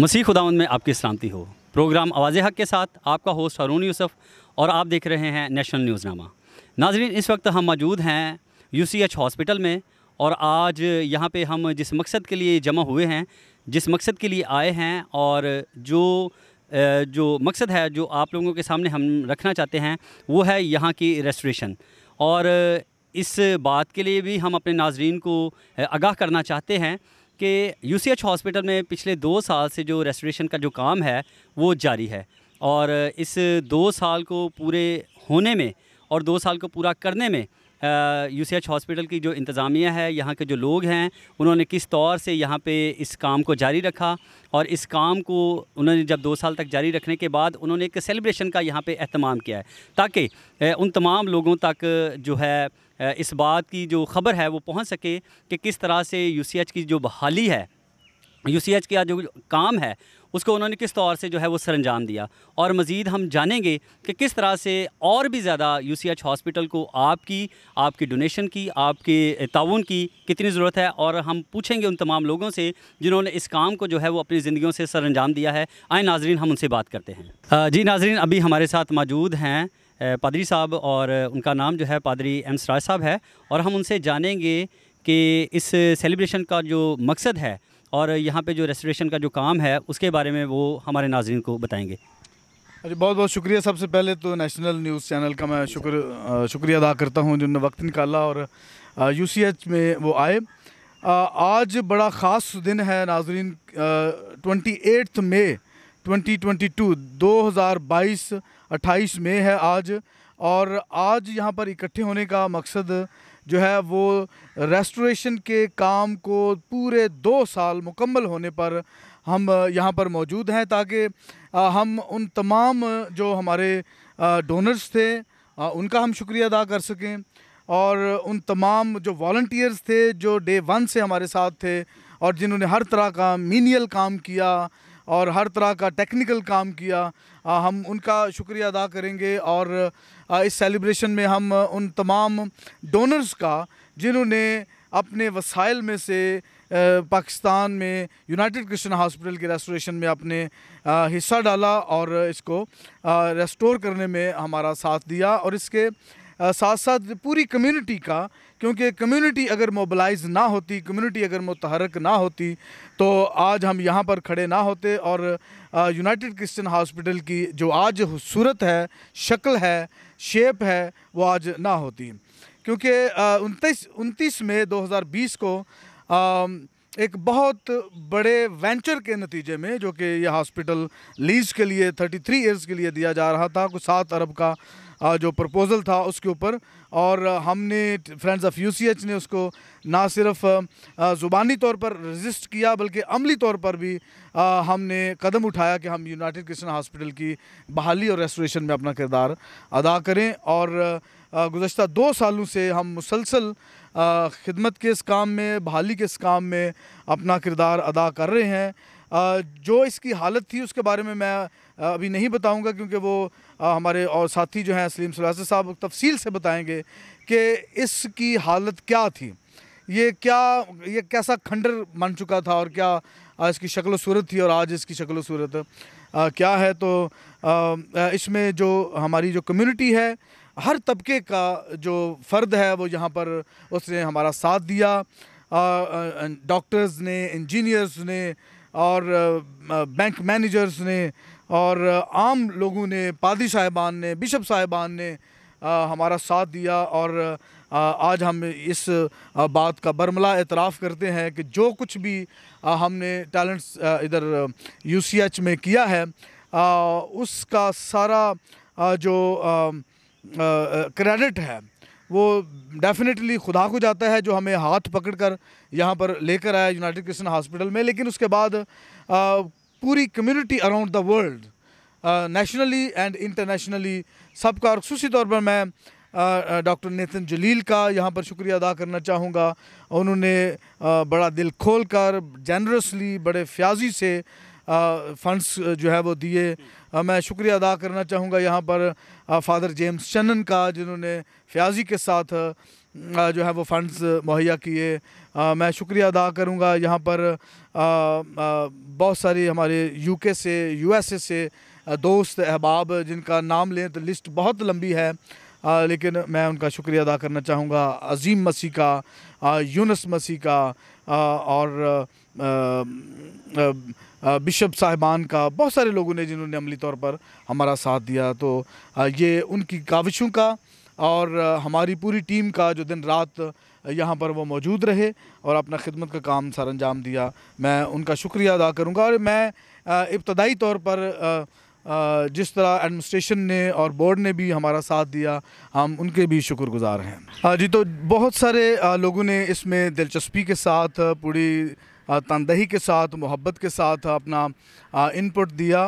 मसीह खुदावन में आपकी शांति हो प्रोग्राम आवाज़ हक के साथ आपका होस्ट हारून यूसफ़ और आप देख रहे हैं नेशनल न्यूज़नामा नाजरीन इस वक्त हम मौजूद हैं यू हॉस्पिटल में और आज यहाँ पे हम जिस मकसद के लिए जमा हुए हैं जिस मकसद के लिए आए हैं और जो जो मकसद है जो आप लोगों के सामने हम रखना चाहते हैं वो है यहाँ की रेस्टोरेशन और इस बात के लिए भी हम अपने नाजरन को आगाह करना चाहते हैं कि यू हॉस्पिटल में पिछले दो साल से जो रेस्टोरेशन का जो काम है वो जारी है और इस दो साल को पूरे होने में और दो साल को पूरा करने में यू सी एच हॉस्पिटल की जो इंतज़ामिया है यहाँ के जो लोग हैं उन्होंने किस तौर से यहाँ पे इस काम को जारी रखा और इस काम को उन्होंने जब दो साल तक जारी रखने के बाद उन्होंने एक सेलिब्रेशन का यहाँ पे अहतमाम किया है ताकि उन तमाम लोगों तक जो है इस बात की जो ख़बर है वो पहुंच सके कि किस तरह से यूसीएच की जो बहाली है यूसीएच का जो काम है उसको उन्होंने किस तौर से जो है वो सरंजाम दिया और मज़ीद हम जानेंगे कि किस तरह से और भी ज़्यादा यू सी एच हॉस्पिटल को आपकी आपकी डोनेशन की आपके ताउन की कितनी ज़रूरत है और हम पूछेंगे उन तमाम लोगों से जिन्होंने इस काम को जो है वो अपनी ज़िंदगी से सरंजाम दिया है आए नाजरीन हम उनसे बात करते हैं जी नाजरीन अभी हमारे साथ मौजूद हैं पादरी साहब और उनका नाम जो है पादरी एम सराज साहब है और हम उनसे जानेंगे कि इस सेलिब्रेशन का जो मकसद है और यहाँ पे जो रेस्टोरेशन का जो काम है उसके बारे में वो हमारे नाजरन को बताएंगे अरे अच्छा, बहुत बहुत शुक्रिया सबसे पहले तो नेशनल न्यूज़ चैनल का मैं शुक्र शुक्रिया अदा करता हूँ जिन्होंने वक्त निकाला और यू में वो आए आज बड़ा ख़ास दिन है नाजरीन ट्वेंटी एट्थ दो 2022 2022 28 मई है आज और आज यहाँ पर इकट्ठे होने का मकसद जो है वो रेस्टोरेशन के काम को पूरे दो साल मुकम्मल होने पर हम यहाँ पर मौजूद हैं ताकि हम उन तमाम जो हमारे डोनर्स थे उनका हम शुक्रिया अदा कर सकें और उन तमाम जो वॉल्टियर्स थे जो डे वन से हमारे साथ थे और जिन्होंने हर तरह का मीनियल काम किया और हर तरह का टेक्निकल काम किया आ, हम उनका शुक्रिया अदा करेंगे और आ, इस सेलिब्रेशन में हम उन तमाम डोनर्स का जिन्होंने अपने वसाइल में से पाकिस्तान में यूनाइटेड क्रिश्चियन हॉस्पिटल के रेस्टोरेशन में अपने हिस्सा डाला और इसको रेस्टोर करने में हमारा साथ दिया और इसके साथ साथ पूरी कम्युनिटी का क्योंकि कम्युनिटी अगर मोबलाइज ना होती कम्युनिटी अगर मुतहरक ना होती तो आज हम यहाँ पर खड़े ना होते और यूनाइटेड क्रिश्चियन हॉस्पिटल की जो आज सूरत है शक्ल है शेप है वो आज ना होती क्योंकि उनतीस उनतीस मई 2020 को एक बहुत बड़े वेंचर के नतीजे में जो कि यह हॉस्पिटल लीज के लिए 33 इयर्स के लिए दिया जा रहा था कुछ सात अरब का जो प्रपोज़ल था उसके ऊपर और हमने फ्रेंड्स ऑफ यूसीएच ने उसको ना सिर्फ ज़ुबानी तौर पर रजिस्ट किया बल्कि अमली तौर पर भी हमने कदम उठाया कि हम यूनाइटेड क्रिश्चन हॉस्पिटल की बहाली और रेस्टोरेशन में अपना किरदार अदा करें और गुज्त दो सालों से हम मुसलसल ख़दमत के इस काम में बहाली के इस काम में अपना किरदार अदा कर रहे हैं जो इसकी हालत थी उसके बारे में मैं अभी नहीं बताऊंगा क्योंकि वो हमारे और साथी जो हैं सलीम सलास साहब तफसील से बताएंगे कि इसकी हालत क्या थी ये क्या ये कैसा खंडर बन चुका था और क्या इसकी शक्ल सूरत थी और आज इसकी शक्ल सूरत क्या है तो इसमें जो हमारी जो कम्युनिटी है हर तबके का जो फ़र्द है वो यहाँ पर उसने हमारा साथ दिया डॉक्टर्स ने इंजीनियर्स ने और बैंक मैनेजर्स ने और आम लोगों ने पादी साहिबान ने बिशप साहिबान ने हमारा साथ दिया और आज हम इस बात का बरमला एतराफ़ करते हैं कि जो कुछ भी हमने टैलेंट्स इधर यूसीएच में किया है उसका सारा जो आ, क्रेडिट है वो डेफिनेटली खुदा को जाता है जो हमें हाथ पकड़ कर यहाँ पर लेकर आया यूनाइटेड क्रिश्चियन हॉस्पिटल में लेकिन उसके बाद आ, पूरी community around the world nationally and internationally सबका और खसूसी तौर पर मैं डॉक्टर नितिन जलील का यहाँ पर शुक्रिया अदा करना चाहूँगा उन्होंने बड़ा दिल खोल कर जनरसली बड़े फ्याजी से फ़ंड्स जो है वो दिए मैं शुक्रिया अदा करना चाहूँगा यहाँ पर फादर जेम्स चनन का जिन्होंने फियाजी के साथ जो है वो फंड्स मुहैया किए मैं शुक्रिया अदा करूँगा यहाँ पर बहुत सारी हमारे यूके से यूएसए से दोस्त अहबाब जिनका नाम लें तो लिस्ट बहुत लंबी है आ, लेकिन मैं उनका शुक्रिया अदा करना चाहूँगा अजीम मसीह का यूनस मसीह का और आ, आ, बिशप साहिबान का बहुत सारे लोगों ने जिन्होंने अमली तौर पर हमारा साथ दिया तो ये उनकी काविशों का और हमारी पूरी टीम का जो दिन रात यहाँ पर वो मौजूद रहे और अपना खिदमत का काम सर अंजाम दिया मैं उनका शुक्रिया अदा करूँगा और मैं इब्तदाई तौर पर जिस तरह एडमिनिस्ट्रेशन ने और बोर्ड ने भी हमारा साथ दिया हम उनके भी शुक्रगुजार हैं जी तो बहुत सारे लोगों ने इसमें दिलचस्पी के साथ पूरी तनदही के साथ मोहब्बत के साथ अपना इनपुट दिया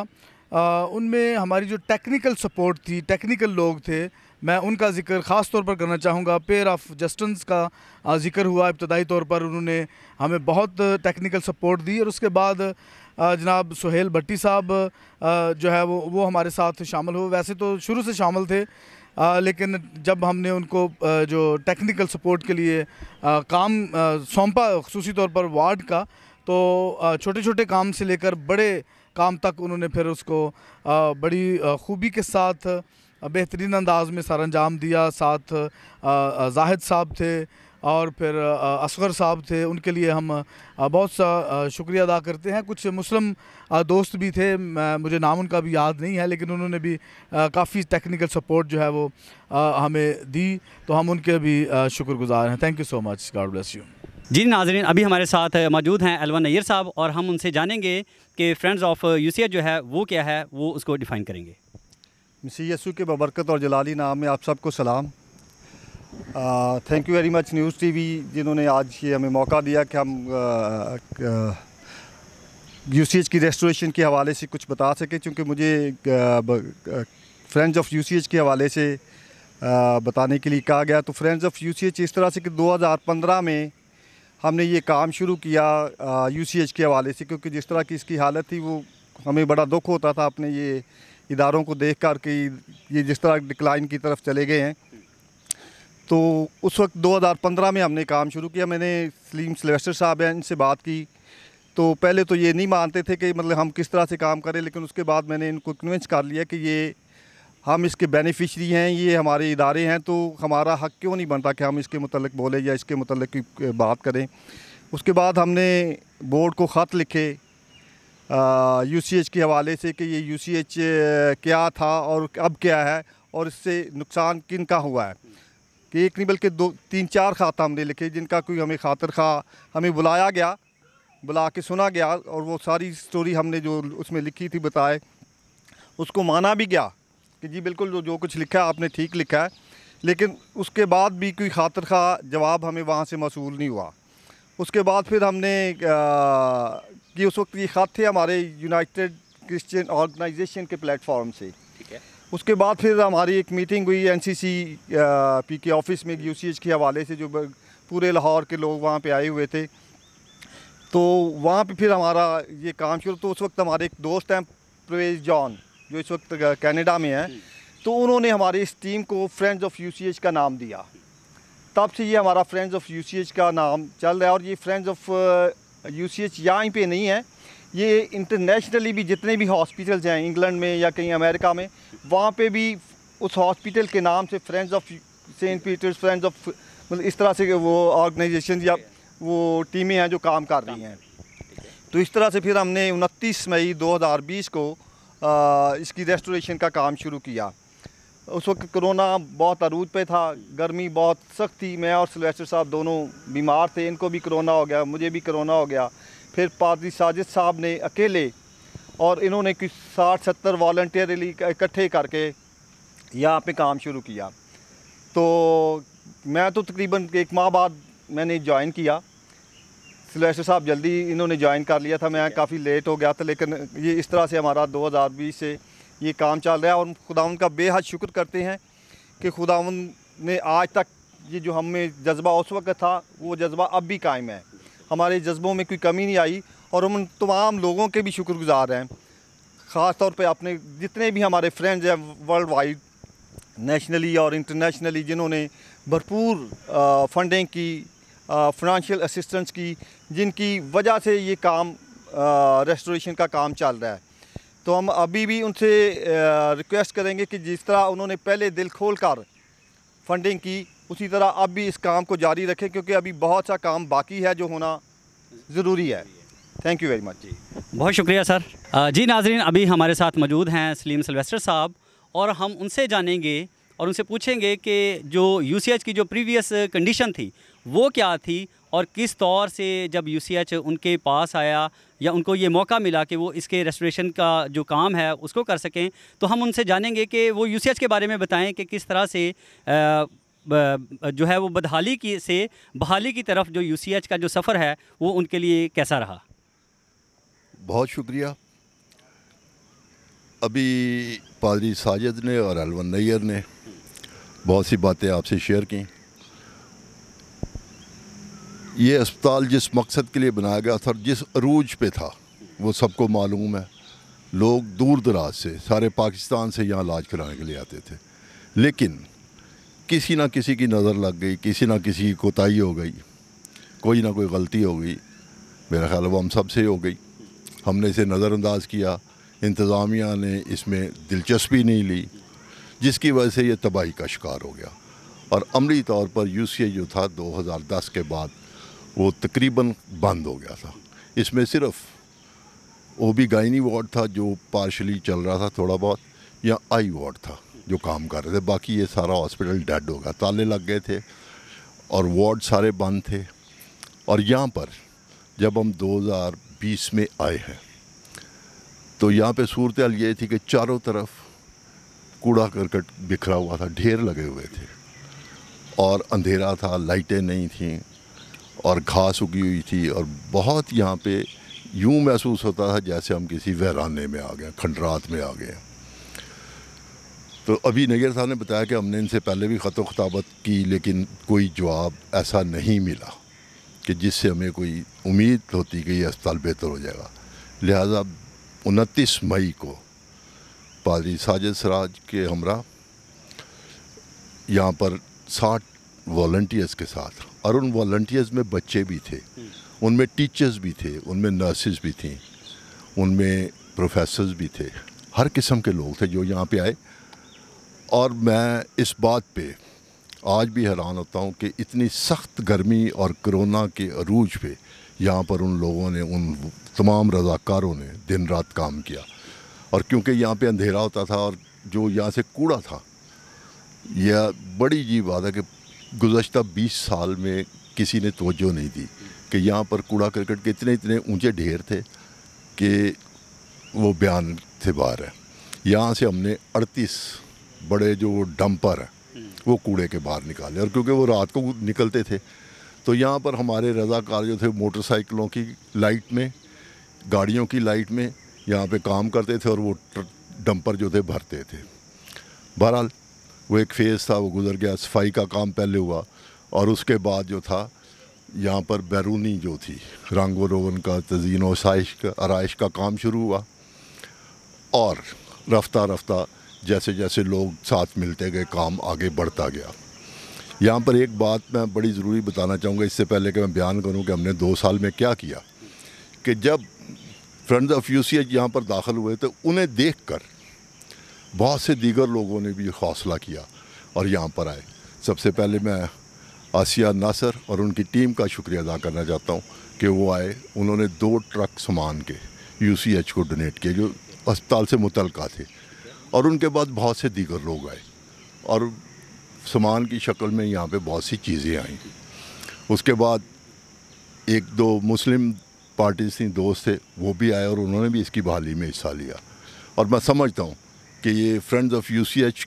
उनमें हमारी जो टेक्निकल सपोर्ट थी टेक्निकल लोग थे मैं उनका जिक्र ख़ास तौर पर करना चाहूँगा पेयर ऑफ जस्टन्स का जिक्र हुआ इब्तदाई तौर पर उन्होंने हमें बहुत टेक्निकल सपोर्ट दी और उसके बाद जनाब सुहेल भट्टी साहब जो है वो वो हमारे साथ शामिल हुए वैसे तो शुरू से शामिल थे आ, लेकिन जब हमने उनको जो टेक्निकल सपोर्ट के लिए आ, काम सौंपा खसूसी तौर पर वार्ड का तो छोटे छोटे काम से लेकर बड़े काम तक उन्होंने फिर उसको बड़ी खूबी के साथ बेहतरीन अंदाज में सर अंजाम दिया साथ जाहिद साहब थे और फिर असगर साहब थे उनके लिए हम बहुत सा शुक्रिया अदा करते हैं कुछ मुस्लिम दोस्त भी थे मुझे नाम उनका भी याद नहीं है लेकिन उन्होंने भी काफ़ी टेक्निकल सपोर्ट जो है वो हमें दी तो हम उनके भी शुक्रगुजार हैं thank you so much God bless you जी नाजरीन अभी हमारे साथ मौजूद हैं अलवन नैर साहब और हम उनसे जानेंगे कि फ्रेंड्स ऑफ यूसीए जो है वो क्या है वो उसको डिफ़ाइन करेंगे मसी यसू के बबरकत और जलाली नाम में आप सबको सलाम thank you very much news TV जिन्होंने आज ये हमें मौका दिया कि हम यूसीएच uh, uh, की रेस्टोरेशन के हवाले से कुछ बता सकें चूँकि मुझे फ्रेंड्स ऑफ यूसीएच के हवाले से आ, uh, बताने के लिए कहा गया तो फ्रेंड्स ऑफ यूसीएच इस तरह से कि 2015 में हमने ये काम शुरू किया यूसीएच के हवाले से क्योंकि जिस तरह की इसकी हालत थी वो हमें बड़ा दुख होता था अपने ये इदारों को देख कर कि ये जिस तरह डिक्लाइन की तरफ चले गए हैं तो उस वक्त 2015 में हमने काम शुरू किया मैंने सलीम सिलेस्टर साहब हैं इनसे बात की तो पहले तो ये नहीं मानते थे कि मतलब हम किस तरह से काम करें लेकिन उसके बाद मैंने इनको कन्वेंस कर लिया कि ये हम इसके बेनिफिशरी हैं ये हमारे इदारे हैं तो हमारा हक क्यों नहीं बनता कि हम इसके मतलब बोलें या इसके मतलब बात करें उसके बाद हमने बोर्ड को ख़त लिखे यू सी एच के हवाले से कि ये यू सी एच क्या था और अब क्या है और इससे नुकसान किन का हुआ है कि एक नहीं बल्कि दो तीन चार ख़ात हमने लिखे जिनका कोई हमें खातर खा हमें बुलाया गया बुला के सुना गया और वो सारी स्टोरी हमने जो उसमें लिखी थी बताए उसको माना भी गया कि जी बिल्कुल जो जो कुछ लिखा है आपने ठीक लिखा है लेकिन उसके बाद भी कोई खातर खा जवाब हमें वहाँ से मसूल नहीं हुआ उसके बाद फिर हमने कि उस वक्त ये खात थे हमारे यूनाइटेड क्रिश्चियन ऑर्गेनाइजेशन के प्लेटफॉर्म से ठीक है उसके बाद फिर हमारी एक मीटिंग हुई एनसीसी पी के ऑफिस में यूसीएच के हवाले से जो पूरे लाहौर के लोग वहाँ पे आए हुए थे तो वहाँ पे फिर हमारा ये काम शुरू तो उस वक्त हमारे एक दोस्त हैं प्रवेश जॉन जो इस वक्त कनाडा में हैं तो उन्होंने हमारी इस टीम को फ्रेंड्स ऑफ एच का नाम दिया तब से ये हमारा फ्रेंड्स ऑफ एच का नाम चल रहा है और ये फ्रेंड्स ऑफ यू एच यहाँ पर नहीं है ये इंटरनेशनली भी जितने भी हॉस्पिटल्स हैं इंग्लैंड में या कहीं अमेरिका में वहाँ पे भी उस हॉस्पिटल के नाम से friends of Saint Peter's friends of मतलब इस तरह से वो ऑर्गेनाइजेशन या वो टीमें हैं जो काम कर रही हैं तो इस तरह से फिर हमने उनतीस मई दो को आ, इसकी रेस्टोरेशन का काम शुरू किया उस वक्त कोरोना बहुत अरूज पे था गर्मी बहुत सख्त थी मैं और सिलेस्टर साहब दोनों बीमार थे इनको भी कोरोना हो गया मुझे भी कोरोना हो गया फिर पादरी साजिद साहब ने अकेले और इन्होंने कुछ साठ सत्तर वॉल्टियर इकट्ठे करके यहाँ पे काम शुरू किया तो मैं तो तकरीबन एक माह बाद मैंने ज्वाइन किया सिलेश साहब जल्दी इन्होंने ज्वाइन कर लिया था मैं काफ़ी लेट हो गया था लेकिन ये इस तरह से हमारा 2020 से ये काम चल रहा है और खुदावन का बेहद शुक्र करते हैं कि खुदावन ने आज तक ये जो हमें जज्बा उस वक्त था वो जज्बा अब भी कायम है हमारे जज्बों में कोई कमी नहीं आई और हम उन तमाम लोगों के भी शुक्रगुजार हैं ख़ास तौर पे अपने जितने भी हमारे फ्रेंड्स हैं वर्ल्ड वाइड नेशनली और इंटरनेशनली जिन्होंने भरपूर फंडिंग की फाइनेंशियल असिस्टेंस की जिनकी वजह से ये काम रेस्टोरेशन का काम चल रहा है तो हम अभी भी उनसे रिक्वेस्ट करेंगे कि जिस तरह उन्होंने पहले दिल खोल कर फंडिंग की उसी तरह अब भी इस काम को जारी रखें क्योंकि अभी बहुत सा काम बाकी है जो होना ज़रूरी है थैंक यू वेरी मच जी बहुत शुक्रिया सर जी नाजरीन अभी हमारे साथ मौजूद हैं सलीम सिल्वेस्टर साहब और हम उनसे जानेंगे और उनसे पूछेंगे कि जो यू की जो प्रीवियस कंडीशन थी वो क्या थी और किस तौर से जब यू उनके पास आया या उनको ये मौका मिला कि वो इसके रेस्टोरेशन का जो काम है उसको कर सकें तो हम उनसे जानेंगे कि वो यू के बारे में बताएं कि किस तरह से आ, जो है वो बदहाली की से बहाली की तरफ जो यूसीएच का जो सफ़र है वो उनके लिए कैसा रहा बहुत शुक्रिया अभी पादरी साजिद ने और अलवन नैयर ने बहुत सी बातें आपसे शेयर की ये अस्पताल जिस मकसद के लिए बनाया गया था जिस अरूज पे था वो सबको मालूम है लोग दूर दराज से सारे पाकिस्तान से यहाँ इलाज कराने के लिए आते थे लेकिन किसी ना किसी की नज़र लग गई किसी ना किसी की कोताही हो गई कोई ना कोई गलती हो गई मेरा ख्याल वो हम सब से हो गई हमने इसे नज़रअंदाज किया इंतज़ामिया ने इसमें दिलचस्पी नहीं ली जिसकी वजह से ये तबाही का शिकार हो गया और अमली तौर पर यू सी जो था 2010 के बाद वो तकरीबन बंद हो गया था इसमें सिर्फ ओ बी गाइनी वार्ड था जो पार्शली चल रहा था थोड़ा बहुत या आई वार्ड था जो काम कर रहे थे बाकी ये सारा हॉस्पिटल डेड हो गया ताले लग गए थे और वार्ड सारे बंद थे और यहाँ पर जब हम 2020 में आए हैं तो यहाँ पे सूरत ये थी कि चारों तरफ कूड़ा करकट बिखरा हुआ था ढेर लगे हुए थे और अंधेरा था लाइटें नहीं थीं और घास उगी हुई थी और बहुत यहाँ पे यूँ महसूस होता था जैसे हम किसी वहराने में आ गए खंडरात में आ गए तो अभी नगर साहब ने बताया कि हमने इनसे पहले भी ख़त खताबत की लेकिन कोई जवाब ऐसा नहीं मिला कि जिससे हमें कोई उम्मीद होती कि यह अस्पताल बेहतर हो जाएगा लिहाजा उनतीस मई को पादरी साजिद सराज के हमरा यहाँ पर साठ वॉल्टियर्स के साथ और उन वॉल्टियर्स में बच्चे भी थे उनमें टीचर्स भी थे उनमें नर्सिस भी थी उनमें प्रोफेसर्स भी थे हर किस्म के लोग थे जो यहाँ पे आए और मैं इस बात पे आज भी हैरान होता हूँ कि इतनी सख्त गर्मी और कोरोना के अरूज पे यहाँ पर उन लोगों ने उन तमाम रज़ाकारों ने दिन रात काम किया और क्योंकि यहाँ पे अंधेरा होता था और जो यहाँ से कूड़ा था यह बड़ी जी बात है कि गुज्त बीस साल में किसी ने तोज्जो नहीं दी कि यहाँ पर कूड़ा क्रिकेट के इतने इतने ऊंचे ढेर थे कि वो बयान से बाहर है यहाँ से हमने अड़तीस बड़े जो डंपर हैं वो कूड़े के बाहर निकाले और क्योंकि वो रात को निकलते थे तो यहाँ पर हमारे रजाकार जो थे मोटरसाइकिलों की लाइट में गाड़ियों की लाइट में यहाँ पे काम करते थे और वो डंपर जो थे भरते थे बहरहाल वो एक फेज़ था वो गुजर गया सफाई का काम पहले हुआ और उसके बाद जो था यहाँ पर बैरूनी जो थी व रोगन का तजीन वसाइश का आरइश का काम शुरू हुआ और रफ्ता रफ्ता जैसे जैसे लोग साथ मिलते गए काम आगे बढ़ता गया यहाँ पर एक बात मैं बड़ी ज़रूरी बताना चाहूँगा इससे पहले कि मैं बयान करूँ कि हमने दो साल में क्या किया कि जब friends of U C H यहाँ पर दाखिल हुए तो उन्हें देख कर बहुत से दीगर लोगों ने भी हौसला किया और यहाँ पर आए सबसे पहले मैं आसिया नासर और उनकी टीम का शुक्रिया अदा करना चाहता हूँ कि वो आए उन्होंने दो ट्रक सामान के यू सी एच को डोनेट किए जो अस्पताल से मुतलका थे और उनके बाद बहुत से दीगर लोग आए और सामान की शक्ल में यहाँ पे बहुत सी चीज़ें आई उसके बाद एक दो मुस्लिम पार्टी से दोस्त थे वो भी आए और उन्होंने भी इसकी बहाली में हिस्सा लिया और मैं समझता हूँ कि ये फ्रेंड्स ऑफ यू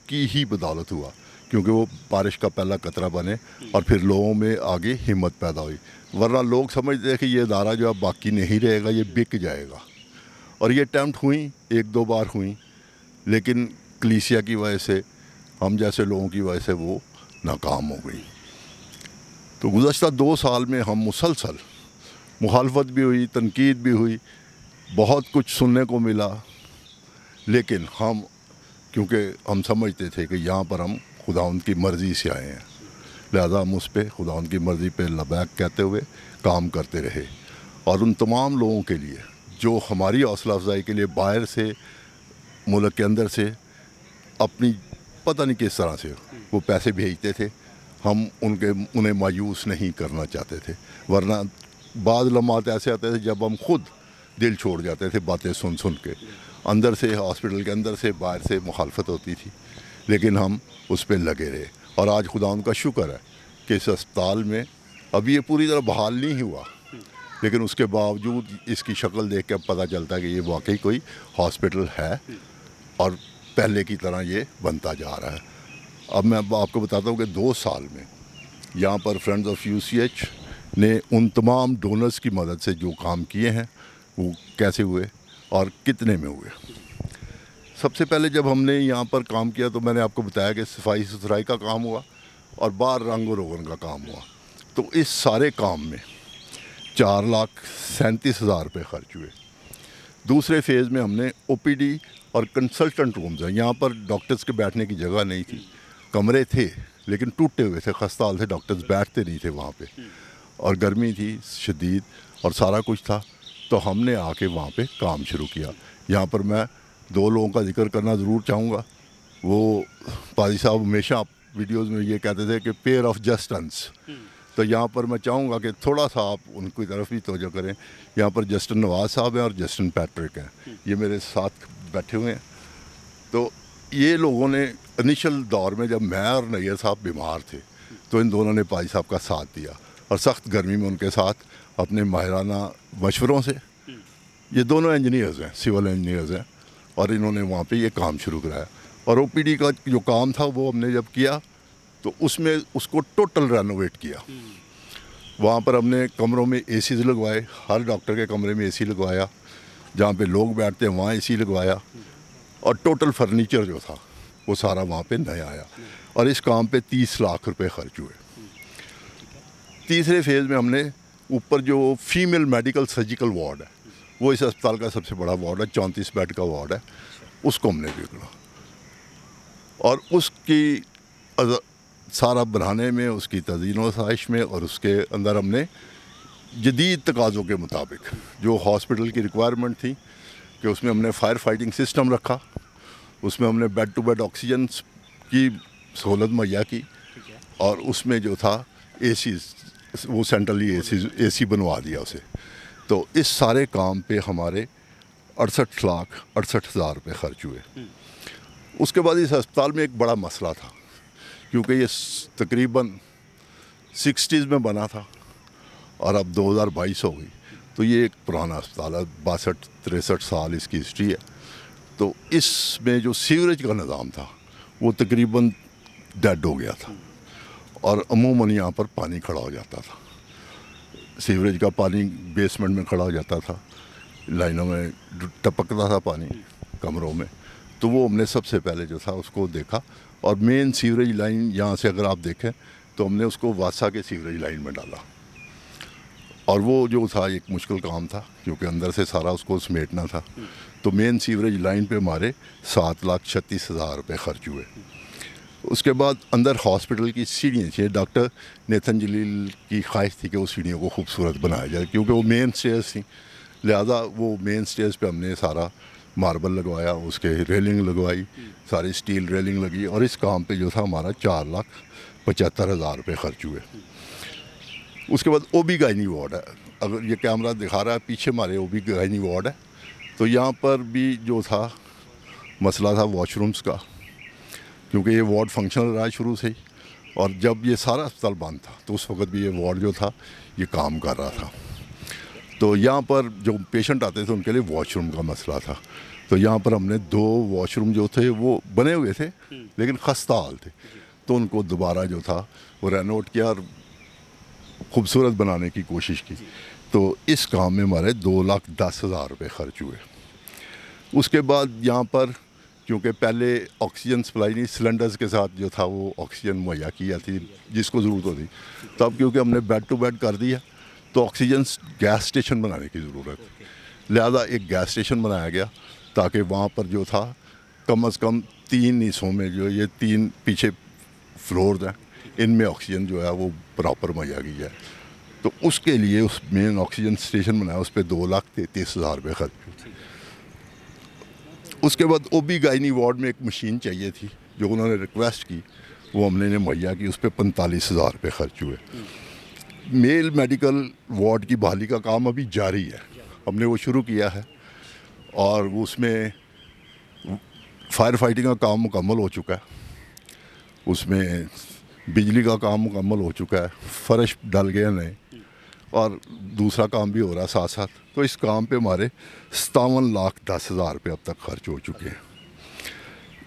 की ही बदौलत हुआ क्योंकि वो बारिश का पहला कतरा बने और फिर लोगों में आगे हिम्मत पैदा हुई वरना लोग समझते कि ये अदारा जो अब बाकी नहीं रहेगा ये बिक जाएगा और ये अटैम्प्ट हुई एक दो बार हुई लेकिन कलीसिया की वजह से हम जैसे लोगों की वजह से वो नाकाम हो गई तो गुज़शत दो साल में हम मुसलसल मुखालफत भी हुई तनकीद भी हुई बहुत कुछ सुनने को मिला लेकिन हम क्योंकि हम समझते थे कि यहाँ पर हम खुदा उनकी मर्ज़ी से आए हैं लिहाजा हम उस पर खुदा उनकी मर्ज़ी पे लबैक कहते हुए काम करते रहे और उन तमाम लोगों के लिए जो हमारी हौसला अफजाई के लिए बाहर से मुल्क के अंदर से अपनी पता नहीं किस तरह से वो पैसे भेजते थे हम उनके उन्हें मायूस नहीं करना चाहते थे वरना बाद लम्हात ऐसे आते थे जब हम खुद दिल छोड़ जाते थे बातें सुन सुन के अंदर से हॉस्पिटल के अंदर से बाहर से मुखालफत होती थी लेकिन हम उस पर लगे रहे और आज खुदा उनका शुक्र है कि इस अस्पताल में अभी ये पूरी तरह बहाल नहीं हुआ लेकिन उसके बावजूद इसकी शक्ल देख के पता चलता है कि ये वाकई कोई हॉस्पिटल है और पहले की तरह ये बनता जा रहा है अब मैं अब आपको बताता हूँ कि दो साल में यहाँ पर फ्रेंड्स ऑफ यू ने उन तमाम डोनर्स की मदद से जो काम किए हैं वो कैसे हुए और कितने में हुए सबसे पहले जब हमने यहाँ पर काम किया तो मैंने आपको बताया कि सफाई सुथराई का काम हुआ और बाहर रंग रोगन का काम हुआ तो इस सारे काम में चार लाख सैंतीस हज़ार रुपये खर्च हुए दूसरे फेज़ में हमने ओ और कंसल्टेंट रूम्स हैं यहाँ पर डॉक्टर्स के बैठने की जगह नहीं थी कमरे थे लेकिन टूटे हुए थे खस्ताल थे डॉक्टर्स बैठते नहीं थे वहाँ पे और गर्मी थी शदीद और सारा कुछ था तो हमने आके वहाँ पे काम शुरू किया यहाँ पर मैं दो लोगों का जिक्र करना ज़रूर चाहूँगा वो पाजी साहब हमेशा आप वीडियोज़ में ये कहते थे कि पेयर ऑफ जस्टन्स तो यहाँ पर मैं चाहूँगा कि थोड़ा सा आप उनकी तरफ भी तोजह करें यहाँ पर जस्टिन नवाज साहब हैं और जस्टिन पैट्रिक हैं ये मेरे साथ बैठे हुए हैं तो ये लोगों ने इनिशल दौर में जब मैं और नैयर साहब बीमार थे तो इन दोनों ने पाई साहब का साथ दिया और सख्त गर्मी में उनके साथ अपने माहराना मशवरों से ये दोनों इंजीनियर्स हैं सिविल इंजीनियर्स हैं और इन्होंने वहाँ पे ये काम शुरू कराया और ओ का जो काम था वो हमने जब किया तो उसमें उसको टोटल रेनोवेट किया हम्म। वहाँ पर हमने कमरों में ए लगवाए हर डॉक्टर के कमरे में ए लगवाया जहाँ पे लोग बैठते हैं वहाँ ए लगवाया और टोटल फर्नीचर जो था वो सारा वहाँ पे नया आया और इस काम पे तीस लाख रुपए खर्च हुए तीसरे फेज़ में हमने ऊपर जो फीमेल मेडिकल सर्जिकल वार्ड है वो इस अस्पताल का सबसे बड़ा वार्ड है चौंतीस बेड का वार्ड है उसको हमने बिगड़ा और उसकी सारा बनाने में उसकी साइश में और उसके अंदर हमने जदीद तकाज़ों के मुताबिक जो हॉस्पिटल की रिक्वायरमेंट थी कि उसमें हमने फायर फाइटिंग सिस्टम रखा उसमें हमने बेड टू बेड ऑक्सीजन की सहूलत मुहैया की और उसमें जो था ए वो सेंट्रली ए सी बनवा दिया उसे तो इस सारे काम पे हमारे अड़सठ लाख अड़सठ हज़ार रुपये खर्च हुए हम्म। उसके बाद इस अस्पताल में एक बड़ा मसला था क्योंकि ये तकरीबन सिक्सटीज़ में बना था और अब 2022 हो गई तो ये एक पुराना अस्पताल है बासठ तिरसठ साल इसकी हिस्ट्री है तो इसमें जो सीवरेज का निज़ाम था वो तकरीबन डेड हो गया था और अमूमन यहाँ पर पानी खड़ा हो जाता था सीवरेज का पानी बेसमेंट में खड़ा हो जाता था लाइनों में टपकता था पानी कमरों में तो वो हमने सबसे पहले जो था उसको देखा और मेन सीवरेज लाइन यहाँ से अगर आप देखें तो हमने उसको वासा के सीवरेज लाइन में डाला और वो जो था एक मुश्किल काम था क्योंकि अंदर से सारा उसको समेटना था तो मेन सीवरेज लाइन पे हमारे सात लाख छत्तीस हज़ार रुपये खर्च हुए उसके बाद अंदर हॉस्पिटल की सीढ़ियाँ थी डॉक्टर नेथन जलील की ख्वाहिश थी कि वो सीढ़ियों को खूबसूरत बनाया जाए क्योंकि वो मेन स्टेज थी लिहाजा वो मेन स्टेज पर हमने सारा मार्बल लगवाया उसके रेलिंग लगवाई सारी स्टील रेलिंग लगी और इस काम पर जो था हमारा चार लाख पचहत्तर हज़ार रुपये खर्च हुए उसके बाद ओ बी गायनी वार्ड है अगर ये कैमरा दिखा रहा है पीछे हमारे ओ बी गायनी वार्ड है तो यहाँ पर भी जो था मसला था वॉशरूम्स का क्योंकि ये वार्ड फंक्शनल रहा शुरू से ही और जब ये सारा अस्पताल बंद था तो उस वक्त भी ये वार्ड जो था ये काम कर रहा था तो यहाँ पर जो पेशेंट आते थे उनके लिए वॉशरूम का मसला था तो यहाँ पर हमने दो वॉशरूम जो थे वो बने हुए थे हम्म। लेकिन खस्ता हाल थे तो उनको दोबारा जो था वो रेनोवेट किया और खूबसूरत बनाने की कोशिश की तो इस काम में हमारे दो लाख दस हज़ार रुपये खर्च हुए उसके बाद यहाँ पर क्योंकि पहले ऑक्सीजन सप्लाई नहीं सिलेंडर्स के साथ जो था वो ऑक्सीजन मुहैया की जाती जिसको ज़रूरत होती तो अब क्योंकि हमने बेड टू बेड कर दिया तो ऑक्सीजन गैस स्टेशन बनाने की ज़रूरत लिहाजा एक गैस स्टेशन बनाया गया ताकि वहाँ पर जो था कम अज़ कम तीन हिस्सों में जो ये तीन पीछे फ्लोर हैं इनमें ऑक्सीजन जो है वो प्रॉपर मुहैया की है तो उसके लिए उस मेन ऑक्सीजन स्टेशन बनाया उस पर दो लाख तैंतीस हज़ार रुपये खर्च उसके बाद ओ बी गायनी वार्ड में एक मशीन चाहिए थी जो उन्होंने रिक्वेस्ट की वो हमने ने मुहैया की उस पर पैंतालीस हज़ार रुपये खर्च हुए मेल मेडिकल वार्ड की बहाली का काम अभी जारी है हमने वो शुरू किया है और उसमें फायर फाइटिंग का काम मुकम्मल हो चुका है उसमें बिजली का काम मुकम्मल हो चुका है फर्श डल गए नए और दूसरा काम भी हो रहा है साथ साथ तो इस काम पे हमारे सतावन लाख दस हज़ार रुपये अब तक खर्च हो चुके हैं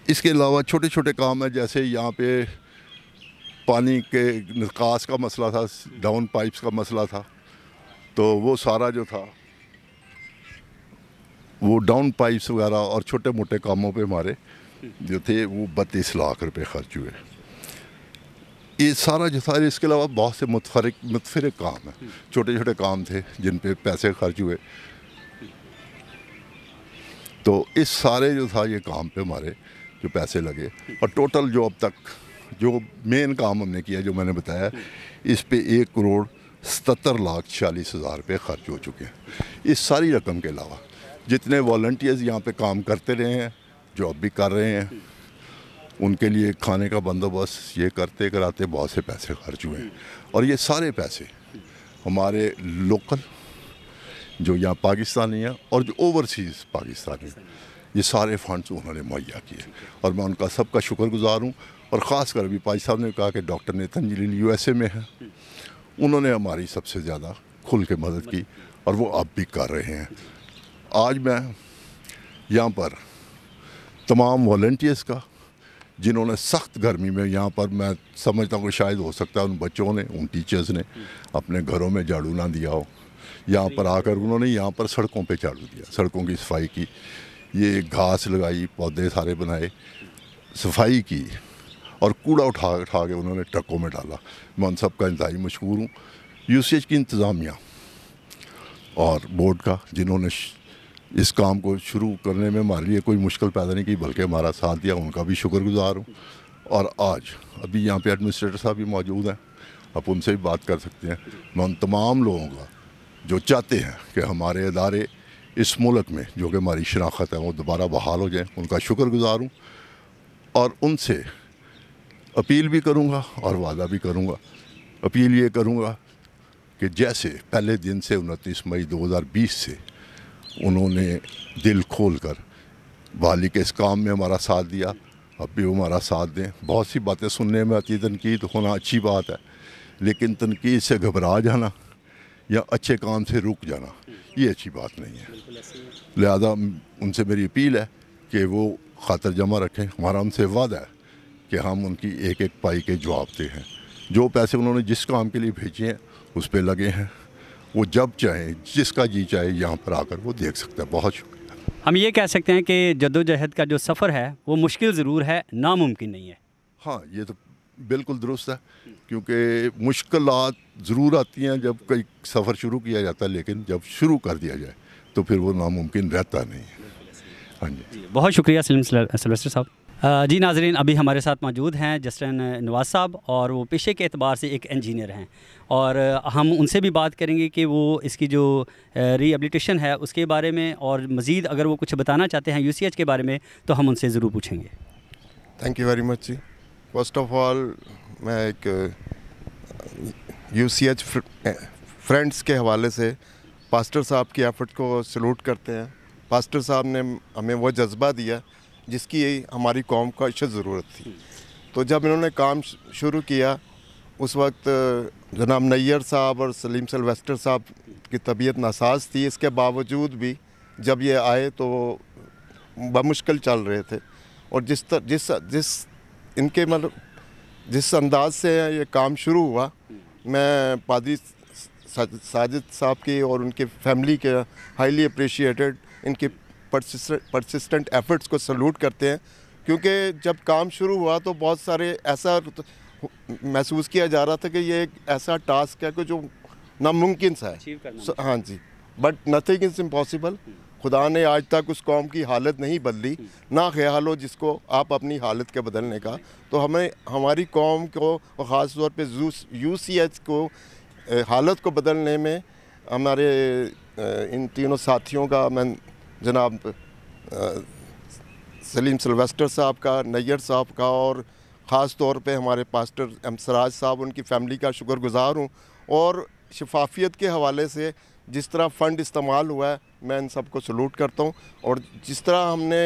इसके अलावा छोटे छोटे काम है जैसे यहाँ पे पानी के निकास का मसला था डाउन पाइप्स का मसला था तो वो सारा जो था वो डाउन पाइप्स वगैरह और छोटे मोटे कामों पे हमारे जो थे वो बत्तीस लाख रुपए खर्च हुए ये सारा जो सारे इसके अलावा बहुत से मुतफर मुतफर काम हैं छोटे छोटे काम थे जिन पे पैसे खर्च हुए तो इस सारे जो था ये काम पे हमारे जो पैसे लगे और टोटल जो अब तक जो मेन काम हमने किया जो मैंने बताया इस पे एक करोड़ सतर लाख छियालीस हज़ार रुपये खर्च हो चुके हैं इस सारी रकम के अलावा जितने वॉल्टियर्स यहाँ पे काम करते रहे हैं जॉब भी कर रहे हैं उनके लिए खाने का बंदोबस्त ये करते कराते बहुत से पैसे खर्च हुए और ये सारे पैसे हमारे लोकल जो यहाँ पाकिस्तानी हैं और जो ओवरसीज़ पाकिस्तानी हैं ये सारे फंड्स उन्होंने मुहैया किए और मैं उनका सबका शुक्रगुजार हूँ और ख़ास कर अभी पाई साहब ने कहा कि डॉक्टर नेतन जलील यूएसए में है उन्होंने हमारी सबसे ज़्यादा खुल के मदद की और वो अब भी कर रहे हैं आज मैं यहाँ पर तमाम वॉल्टियर्स का जिन्होंने सख्त गर्मी में यहाँ पर मैं समझता हूँ कि शायद हो सकता है उन बच्चों ने उन टीचर्स ने अपने घरों में झाड़ू ना दिया हो यहाँ पर आकर उन्होंने यहाँ पर सड़कों पे झाड़ू दिया सड़कों की सफाई की ये घास लगाई पौधे सारे बनाए सफाई की और कूड़ा उठा उठा के उन्होंने ट्रकों में डाला मैं उन सब का इंतहाई मशहूर हूँ यूसीज की इंतज़ामिया और बोर्ड का जिन्होंने इस काम को शुरू करने में हमारे लिए कोई मुश्किल पैदा नहीं की बल्कि हमारा साथ दिया उनका भी शुक्रगुजार हूँ और आज अभी यहाँ पे एडमिनिस्ट्रेटर साहब भी मौजूद हैं आप उनसे भी बात कर सकते हैं मैं उन तमाम लोगों का जो चाहते हैं कि हमारे इदारे इस मुल्क में जो कि हमारी शिनाख्त है वो दोबारा बहाल हो जाए उनका शुक्रगुजार हूँ और उनसे अपील भी करूँगा और वादा भी करूँगा अपील ये करूँगा कि जैसे पहले दिन से उनतीस मई बीस से उन्होंने दिल खोल कर वाली के इस काम में हमारा साथ दिया अब भी वो हमारा साथ दें बहुत सी बातें सुनने में आती तनकीद होना अच्छी बात है लेकिन तनकीद से घबरा जाना या अच्छे काम से रुक जाना ये अच्छी बात नहीं है लिहाजा उनसे मेरी अपील है कि वो खातर जमा रखें हमारा उनसे वादा है कि हम उनकी एक एक पाई के जवाब दे हैं जो पैसे उन्होंने जिस काम के लिए भेजे हैं उस पर लगे हैं वो जब चाहे जिसका जी चाहे यहाँ पर आकर वो देख सकता है बहुत शुक्रिया हम ये कह सकते हैं कि जदोजहद का जो सफ़र है वो मुश्किल ज़रूर है नामुमकिन नहीं है हाँ ये तो बिल्कुल दुरुस्त है क्योंकि मुश्किल ज़रूर आती हैं जब कई सफ़र शुरू किया जाता है लेकिन जब शुरू कर दिया जाए तो फिर वो नामुमकिन रहता नहीं है हाँ जी बहुत शुक्रिया सलीम सिलवेस्टर साहब जी नाजरीन अभी हमारे साथ मौजूद हैं जस्टिन नवाज साहब और वो पेशे के अतबार से एक इंजीनियर हैं और हम उनसे भी बात करेंगे कि वो इसकी जो रिहेबलीटेशन है उसके बारे में और मज़ीद अगर वो कुछ बताना चाहते हैं यू के बारे में तो हम उनसे ज़रूर पूछेंगे थैंक यू वेरी मच जी फर्स्ट ऑफ ऑल मैं एक यू फ्रेंड्स के हवाले से पास्टर साहब की एफर्ट को सलूट करते हैं पास्टर साहब ने हमें वो जज्बा दिया जिसकी हमारी कौम का अच्छा ज़रूरत थी तो जब इन्होंने काम शुरू किया उस वक्त जनाब नैयर साहब और सलीम सलवेस्टर साहब की तबीयत नासाज थी इसके बावजूद भी जब ये आए तो बमुश्किल चल रहे थे और जिस तर, जिस जिस इनके मतलब जिस अंदाज से ये काम शुरू हुआ मैं पादरी साजिद साहब की और उनके फैमिली के हाईली अप्रिशिएटेड इनके परसिस्टेंट एफर्ट्स को सल्यूट करते हैं क्योंकि जब काम शुरू हुआ तो बहुत सारे ऐसा महसूस किया जा रहा था कि ये एक ऐसा टास्क है कि जो नामुमकिन सा है हाँ जी बट नथिंग इज़ इम्पॉसिबल खुदा ने आज तक उस कौम की हालत नहीं बदली हम्म। ना ख्याल हो जिसको आप अपनी हालत के बदलने का तो हमें हमारी कौम को और ख़ास तौर पर यू सी एच को हालत को बदलने में हमारे इन तीनों साथियों का मैं जनाब सलीम सिल्वेस्टर साहब का नैयर साहब का और ख़ास तौर पे हमारे पास्टर एमसराज साहब उनकी फैमिली का शुक्रगुजार हूँ और शफाफियत के हवाले से जिस तरह फ़ंड इस्तेमाल हुआ है मैं इन सबको सलूट करता हूँ और जिस तरह हमने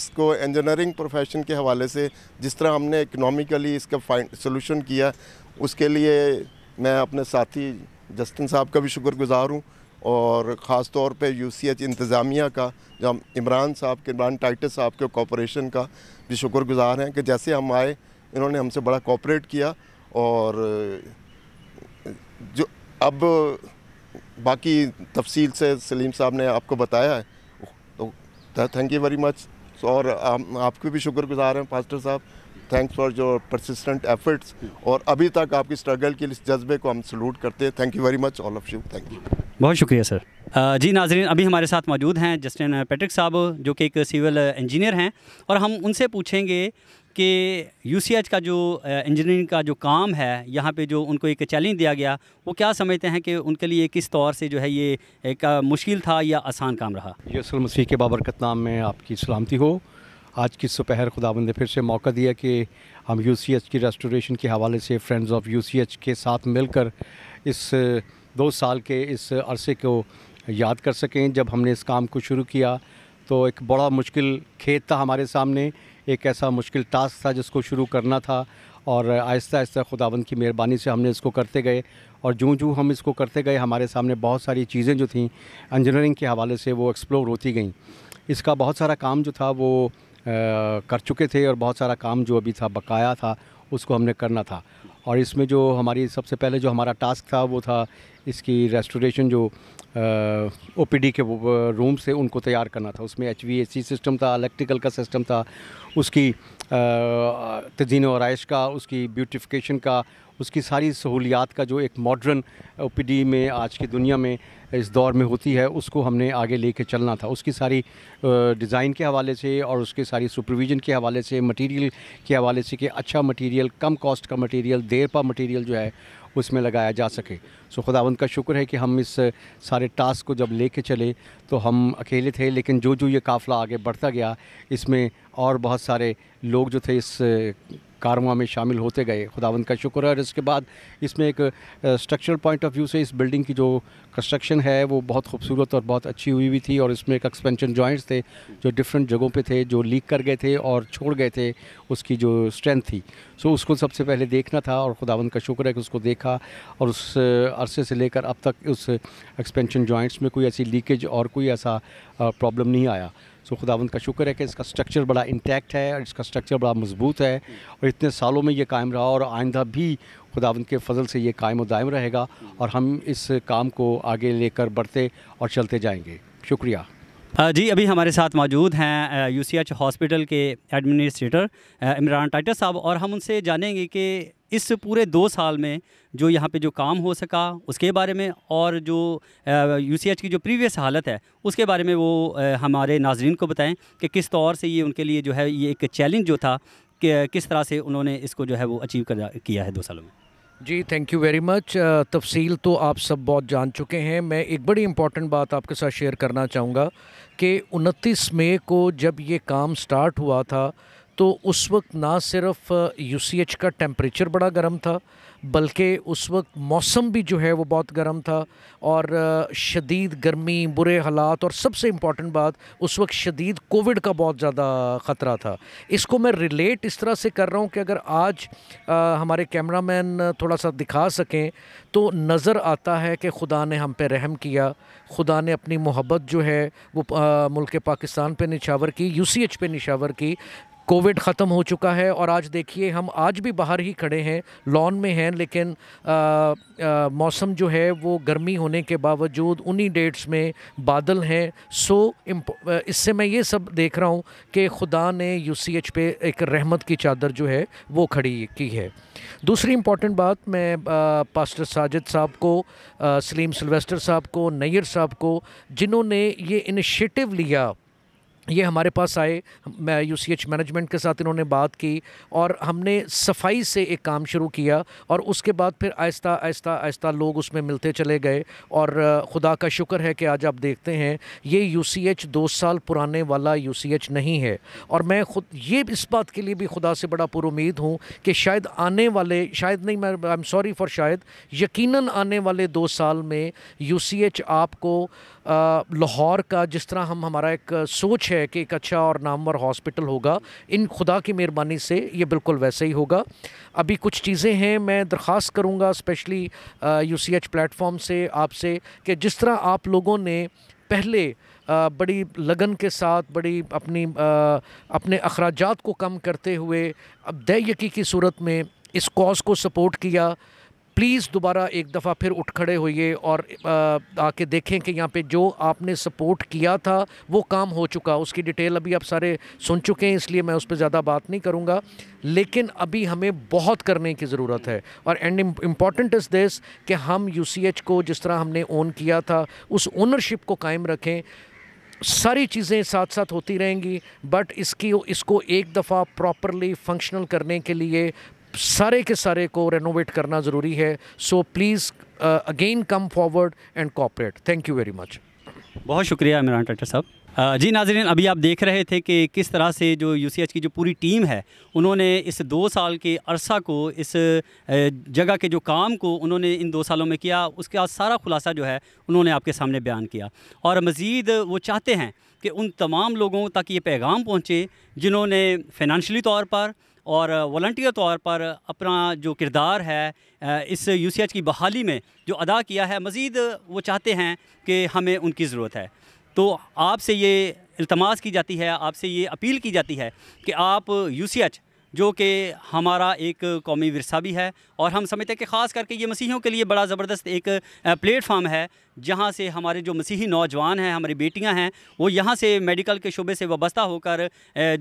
इसको इंजीनियरिंग प्रोफेशन के हवाले से जिस तरह हमने इकनॉमिकली इसका फाइंड सोलूशन किया उसके लिए मैं अपने साथी जस्टिन साहब का भी शुक्रगुजार हूँ और ख़ास तौर पे यू सी एच इंतज़ामिया का जहाँ इमरान साहब के इमरान टाइटस साहब के कॉपोरेशन का भी शुक्रगुजार हैं कि जैसे हम आए इन्होंने हमसे बड़ा कॉपरेट किया और जो अब बाकी तफसील से सलीम साहब ने आपको बताया है तो थैंक यू वेरी मच और आपके भी शुक्रगुजार हैं पास्टर साहब thanks for your persistent efforts और अभी तक आपकी स्ट्रगल के इस जज्बे को हम सलूट करते हैं thank you very much all of you thank you बहुत शुक्रिया सर जी नाजरीन अभी हमारे साथ मौजूद हैं जस्टिन पैट्रिक साहब जो कि एक सिविल इंजीनियर हैं और हम उनसे पूछेंगे कि यू का जो इंजीनियरिंग का जो काम है यहाँ पे जो उनको एक चैलेंज दिया गया वो क्या समझते हैं कि उनके लिए किस तौर से जो है ये एक मुश्किल था या आसान काम रहा यसल मसीह के बाबरकत नाम में आपकी सलामती हो आज की सुपहर खुदाबंद ने फिर से मौका दिया कि हम यू की रेस्टोरेशन के हवाले से फ्रेंड्स ऑफ यू के साथ मिलकर इस दो साल के इस अरसे को याद कर सकें जब हमने इस काम को शुरू किया तो एक बड़ा मुश्किल खेत था हमारे सामने एक ऐसा मुश्किल टास्क था जिसको शुरू करना था और आहिस्ता आहिस्ता खुदावंद की मेहरबानी से हमने इसको करते गए और जूँ जूँ हम इसको करते गए हमारे सामने बहुत सारी चीज़ें जो थीं इंजीनियरिंग के हवाले से वो एक्सप्लोर होती गईं इसका बहुत सारा काम जो था वो कर चुके थे और बहुत सारा काम जो अभी था बकाया था उसको हमने करना था और इसमें जो हमारी सबसे पहले जो हमारा टास्क था वो था इसकी रेस्टोरेशन जो ओ पी के रूम से उनको तैयार करना था उसमें एच वी सिस्टम था इलेक्ट्रिकल का सिस्टम था उसकी तजीन वराइश का उसकी ब्यूटिफिकेशन का उसकी सारी सहूलियात का जो एक मॉडर्न ओ में आज की दुनिया में इस दौर में होती है उसको हमने आगे लेके चलना था उसकी सारी डिज़ाइन के हवाले से और उसके सारी सुपरविजन के हवाले से मटेरियल के हवाले से कि अच्छा मटेरियल कम कॉस्ट का मटेरियल देर पा मटेरियल जो है उसमें लगाया जा सके सो खुदा का शुक्र है कि हम इस सारे टास्क को जब ले कर चले तो हम अकेले थे लेकिन जो जो ये काफ़िला आगे बढ़ता गया इसमें और बहुत सारे लोग जो थे इस कारवा में शामिल होते गए खुदावंद का शुक्र है और इसके बाद इसमें एक स्ट्रक्चरल पॉइंट ऑफ व्यू से इस बिल्डिंग की जो कंस्ट्रक्शन है वो बहुत खूबसूरत और बहुत अच्छी हुई हुई थी और इसमें एक एक्सपेंशन जॉइंट्स थे जो डिफरेंट जगहों पे थे जो लीक कर गए थे और छोड़ गए थे उसकी जो स्ट्रेंथ थी सो उसको सबसे पहले देखना था और खुदावंद का शुक्र है कि उसको देखा और उस अरसे से लेकर अब तक उस एक्सपेंशन जॉइंट्स में कोई ऐसी लीकेज और कोई ऐसा प्रॉब्लम नहीं आया सो खुदावंद का शुक्र है कि इसका स्ट्रक्चर बड़ा इंटैक्ट है और इसका स्ट्रक्चर बड़ा मजबूत है और इतने सालों में ये कायम रहा और आइंदा भी खुदावंद के फजल से ये कायम दायम रहेगा और हम इस काम को आगे लेकर बढ़ते और चलते जाएंगे शुक्रिया जी अभी हमारे साथ मौजूद हैं यूसीएच हॉस्पिटल के एडमिनिस्ट्रेटर इमरान टाइटर साहब और हम उनसे जानेंगे कि इस पूरे दो साल में जो यहाँ पे जो काम हो सका उसके बारे में और जो यूसीएच की जो प्रीवियस हालत है उसके बारे में वो हमारे नाजरन को बताएं कि किस तौर से ये उनके लिए जो है ये एक चैलेंज जो था कि किस तरह से उन्होंने इसको जो है वो अचीव कर किया है दो सालों में जी थैंक यू वेरी मच तफसील तो आप सब बहुत जान चुके हैं मैं एक बड़ी इम्पॉर्टेंट बात आपके साथ शेयर करना चाहूँगा कि 29 मई को जब ये काम स्टार्ट हुआ था तो उस वक्त ना सिर्फ यूसीएच का टेम्परेचर बड़ा गर्म था बल्कि उस वक्त मौसम भी जो है वो बहुत गर्म था और शदीद गर्मी बुरे हालात और सबसे इम्पॉर्टेंट बात उस वक्त शदीद कोविड का बहुत ज़्यादा ख़तरा था इसको मैं रिलेट इस तरह से कर रहा हूँ कि अगर आज आ, हमारे कैमरा मैन थोड़ा सा दिखा सकें तो नज़र आता है कि खुदा ने हम पे रहम किया खुदा ने अपनी मोहब्बत जो है वो मुल्क पाकिस्तान पर निछावर की यू सी एच पे निछावर की कोविड ख़त्म हो चुका है और आज देखिए हम आज भी बाहर ही खड़े हैं लॉन में हैं लेकिन आ, आ, मौसम जो है वो गर्मी होने के बावजूद उन्हीं डेट्स में बादल हैं सो इससे मैं ये सब देख रहा हूँ कि खुदा ने यू पे एक रहमत की चादर जो है वो खड़ी की है दूसरी इम्पॉर्टेंट बात मैं आ, पास्टर साजिद साहब को सलीम सिल्वेस्टर साहब को नैर साहब को जिन्होंने ये इनिशिएटिव लिया ये हमारे पास आए मैं यू सी एच मैनेजमेंट के साथ इन्होंने बात की और हमने सफाई से एक काम शुरू किया और उसके बाद फिर आहिस्ता आहिस्ता आहिस्ता लोग उसमें मिलते चले गए और ख़ुदा का शुक्र है कि आज आप देखते हैं ये यू सी एच दो साल पुराने वाला यू सी एच नहीं है और मैं खुद ये इस बात के लिए भी खुदा से बड़ा पुरुद हूँ कि शायद आने वाले शायद नहीं मैं आई एम सॉरी फॉर शायद यकीन आने वाले दो साल में यू सी एच आपको लाहौर का जिस तरह हम हमारा एक सोच है है कि एक अच्छा और नामवर हॉस्पिटल होगा इन खुदा की मेहरबानी से ये बिल्कुल वैसे ही होगा अभी कुछ चीज़ें हैं मैं दरख्वास्त करूँगा specially U C H platform से आपसे कि जिस तरह आप लोगों ने पहले आ, बड़ी लगन के साथ बड़ी अपनी आ, अपने अखराजात को कम करते हुए अब दहयकी की सूरत में इस कॉज को सपोर्ट किया प्लीज़ दोबारा एक दफ़ा फिर उठ खड़े होइए और आके देखें कि यहाँ पे जो आपने सपोर्ट किया था वो काम हो चुका उसकी डिटेल अभी आप सारे सुन चुके हैं इसलिए मैं उस पर ज़्यादा बात नहीं करूँगा लेकिन अभी हमें बहुत करने की ज़रूरत है और एंड इम्पॉर्टेंट इज़ दिस कि हम यू को जिस तरह हमने ओन किया था उस ओनरशिप को कायम रखें सारी चीज़ें साथ साथ होती रहेंगी बट इसकी इसको एक दफ़ा प्रॉपरली फंक्शनल करने के लिए सारे के सारे को रेनोवेट करना ज़रूरी है so please again come forward and cooperate thank you very much बहुत शुक्रिया इमरान टाटा साहब uh, जी नाजरीन अभी आप देख रहे थे कि किस तरह से जो यू की जो पूरी टीम है उन्होंने इस दो साल के अरसा को इस uh, जगह के जो काम को उन्होंने इन दो सालों में किया उसके बाद सारा खुलासा जो है उन्होंने आपके सामने बयान किया और मज़ीद वो चाहते हैं कि उन तमाम लोगों तक ये पैगाम पहुँचे जिन्होंने फिनंशली तौर पर और वॉल्टियर तौर पर अपना जो किरदार है इस यू सी एच की बहाली में जो अदा किया है मज़ीद वो चाहते हैं कि हमें उनकी ज़रूरत है तो आपसे ये इल्तमास की जाती है आपसे ये अपील की जाती है कि आप यू सी एच जो कि हमारा एक कौमी वरसा भी है और हम समझते हैं कि ख़ास करके ये मसीहियों के लिए बड़ा ज़बरदस्त एक प्लेटफार्म है जहाँ से हमारे जो मसीही नौजवान हैं हमारी बेटियाँ हैं वो यहाँ से मेडिकल के शुबे से वाबस्ता होकर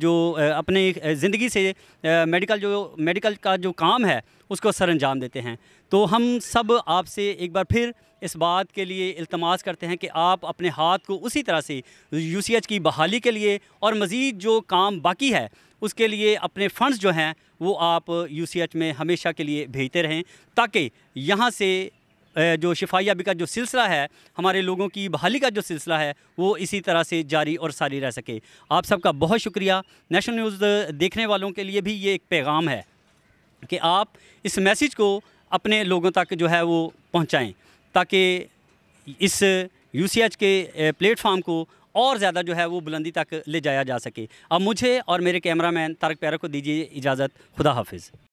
जो अपने ज़िंदगी से मेडिकल जो मेडिकल का जो काम है उसको सर अंजाम देते हैं तो हम सब आपसे एक बार फिर इस बात के लिए इल्तमास करते हैं कि आप अपने हाथ को उसी तरह से यू की बहाली के लिए और मज़ीद जो काम बाकी है उसके लिए अपने फंड्स जो हैं वो आप यूसीएच में हमेशा के लिए भेजते रहें ताकि यहाँ से जो शिफायाबी का जो सिलसिला है हमारे लोगों की बहाली का जो सिलसिला है वो इसी तरह से जारी और सारी रह सके आप सबका बहुत शुक्रिया नेशनल न्यूज़ देखने वालों के लिए भी ये एक पैगाम है कि आप इस मैसेज को अपने लोगों तक जो है वो पहुँचाएँ ताकि इस यूसीएच के प्लेटफार्म को और ज़्यादा जो है वो बुलंदी तक ले जाया जा सके अब मुझे और मेरे कैमरामैन तारक प्यारा को दीजिए इजाज़त खुदा हाफिज़